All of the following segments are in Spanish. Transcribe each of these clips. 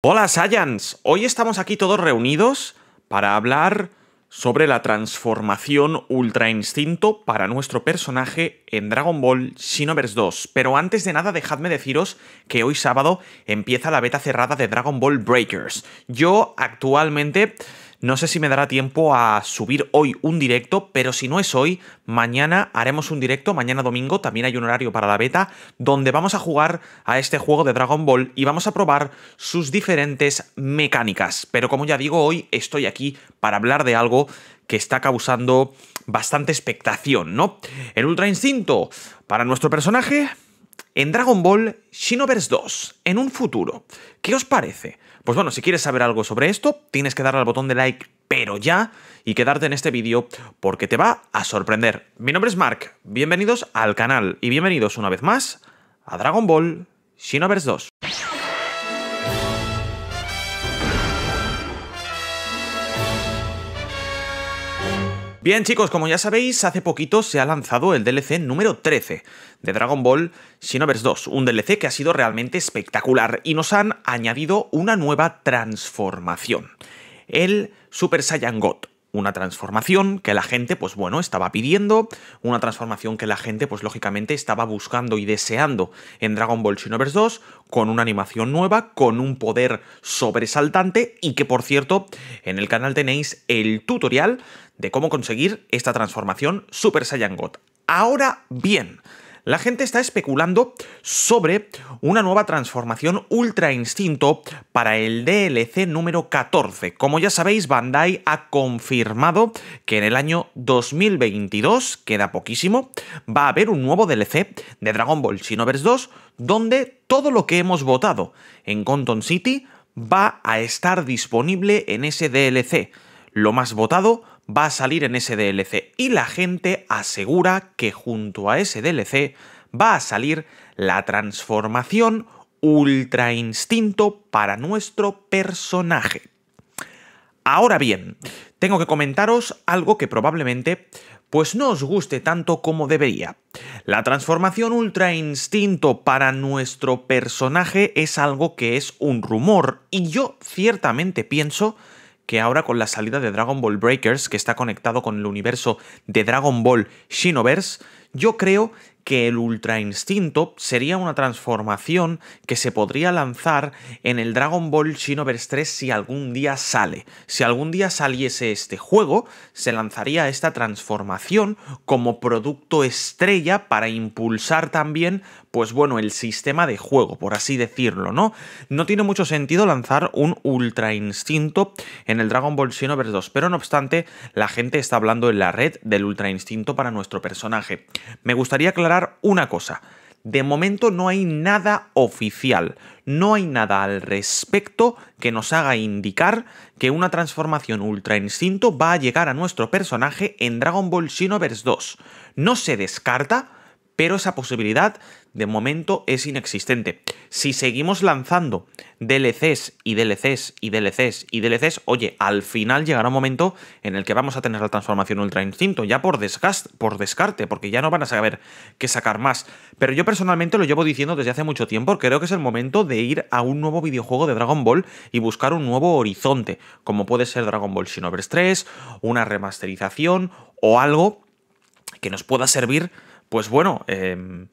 Hola Saiyans, hoy estamos aquí todos reunidos para hablar sobre la transformación Ultra Instinto para nuestro personaje en Dragon Ball Xenoverse 2. Pero antes de nada, dejadme deciros que hoy sábado empieza la beta cerrada de Dragon Ball Breakers. Yo actualmente no sé si me dará tiempo a subir hoy un directo, pero si no es hoy, mañana haremos un directo, mañana domingo, también hay un horario para la beta, donde vamos a jugar a este juego de Dragon Ball y vamos a probar sus diferentes mecánicas. Pero como ya digo, hoy estoy aquí para hablar de algo que está causando bastante expectación, ¿no? El Ultra Instinto, para nuestro personaje, en Dragon Ball Xenoverse 2, en un futuro. ¿Qué os parece? Pues bueno, si quieres saber algo sobre esto, tienes que darle al botón de like, pero ya, y quedarte en este vídeo porque te va a sorprender. Mi nombre es Mark, bienvenidos al canal y bienvenidos una vez más a Dragon Ball Xenoverse 2. Bien chicos, como ya sabéis, hace poquito se ha lanzado el DLC número 13 de Dragon Ball Xenoverse 2, un DLC que ha sido realmente espectacular y nos han añadido una nueva transformación, el Super Saiyan God una transformación que la gente, pues bueno, estaba pidiendo, una transformación que la gente, pues lógicamente, estaba buscando y deseando en Dragon Ball Xenoverse 2, con una animación nueva, con un poder sobresaltante, y que por cierto, en el canal tenéis el tutorial de cómo conseguir esta transformación Super Saiyan God. Ahora bien, la gente está especulando sobre una nueva transformación Ultra Instinto para el DLC número 14. Como ya sabéis, Bandai ha confirmado que en el año 2022, queda poquísimo, va a haber un nuevo DLC de Dragon Ball Xenoverse 2 donde todo lo que hemos votado en Conton City va a estar disponible en ese DLC. Lo más votado va a salir en ese DLC y la gente asegura que junto a ese DLC va a salir la transformación Ultra Instinto para nuestro personaje. Ahora bien, tengo que comentaros algo que probablemente pues no os guste tanto como debería. La transformación Ultra Instinto para nuestro personaje es algo que es un rumor y yo ciertamente pienso que ahora con la salida de Dragon Ball Breakers, que está conectado con el universo de Dragon Ball Shinoverse, yo creo que el Ultra Instinto sería una transformación que se podría lanzar en el Dragon Ball Xenoverse 3 si algún día sale. Si algún día saliese este juego, se lanzaría esta transformación como producto estrella para impulsar también pues bueno, el sistema de juego, por así decirlo, ¿no? No tiene mucho sentido lanzar un Ultra Instinto en el Dragon Ball Xenoverse 2, pero no obstante, la gente está hablando en la red del Ultra Instinto para nuestro personaje. Me gustaría aclarar una cosa. De momento no hay nada oficial, no hay nada al respecto que nos haga indicar que una transformación Ultra Instinto va a llegar a nuestro personaje en Dragon Ball Xenoverse 2. No se descarta, pero esa posibilidad de momento es inexistente. Si seguimos lanzando DLCs y DLCs y DLCs y DLCs, oye, al final llegará un momento en el que vamos a tener la transformación Ultra Instinto, ya por, por descarte, porque ya no van a saber qué sacar más. Pero yo personalmente lo llevo diciendo desde hace mucho tiempo, creo que es el momento de ir a un nuevo videojuego de Dragon Ball y buscar un nuevo horizonte, como puede ser Dragon Ball Xenoverse 3, una remasterización o algo que nos pueda servir pues bueno, em,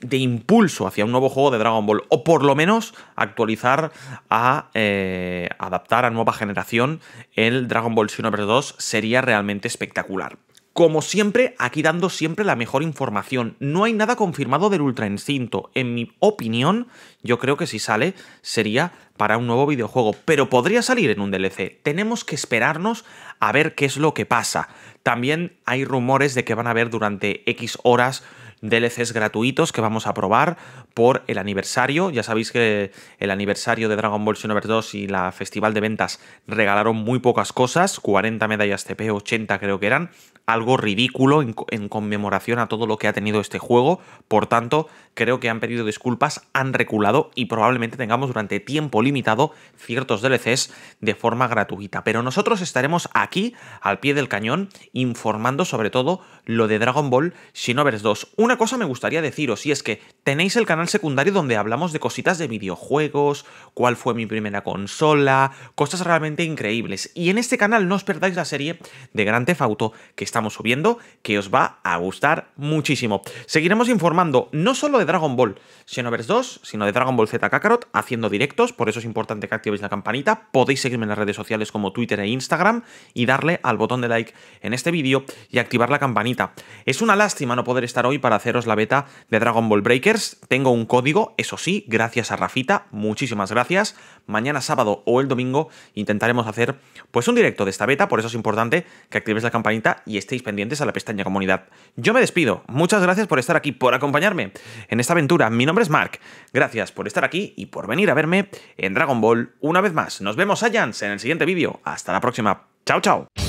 de impulso hacia un nuevo juego de Dragon Ball, o por lo menos actualizar a eh, adaptar a nueva generación el Dragon Ball Xenoverse 2 sería realmente espectacular. Como siempre, aquí dando siempre la mejor información. No hay nada confirmado del Ultra Instinto. En mi opinión, yo creo que si sale sería para un nuevo videojuego, pero podría salir en un DLC. Tenemos que esperarnos a ver qué es lo que pasa. También hay rumores de que van a haber durante X horas DLCs gratuitos que vamos a probar por el aniversario. Ya sabéis que el aniversario de Dragon Ball Xenoverse 2 y la festival de ventas regalaron muy pocas cosas, 40 medallas CP, 80 creo que eran algo ridículo en, conmemoración a todo lo que ha tenido este juego. Por tanto, creo que han pedido disculpas, han reculado y probablemente tengamos durante tiempo limitado ciertos DLCs de forma gratuita. Pero nosotros estaremos aquí, al pie del cañón, informando sobre todo lo de Dragon Ball Xenoverse 2. Una cosa me gustaría deciros y es que tenéis el canal secundario donde hablamos de cositas de videojuegos, cuál fue mi primera consola, cosas realmente increíbles. Y en este canal no os perdáis la serie de Gran Auto que estamos subiendo, que os va a gustar muchísimo. Seguiremos informando no solo de Dragon Ball Xenoverse 2, sino de Dragon Ball Z Kakarot, haciendo directos, por eso es importante que activéis la campanita. Podéis seguirme en las redes sociales como Twitter e Instagram y darle al botón de like en este vídeo y activar la campanita. Es una lástima no poder estar hoy para haceros la beta de Dragon Ball Breaker tengo un código, eso sí, gracias a Rafita, muchísimas gracias. Mañana sábado o el domingo intentaremos hacer pues un directo de esta beta, por eso es importante que activéis la campanita y estéis pendientes a la pestaña comunidad. Yo me despido, muchas gracias por estar aquí, por acompañarme en esta aventura. Mi nombre es Mark, gracias por estar aquí y por venir a verme en Dragon Ball una vez más. Nos vemos, Ayans, en el siguiente vídeo. Hasta la próxima. Chao, chao.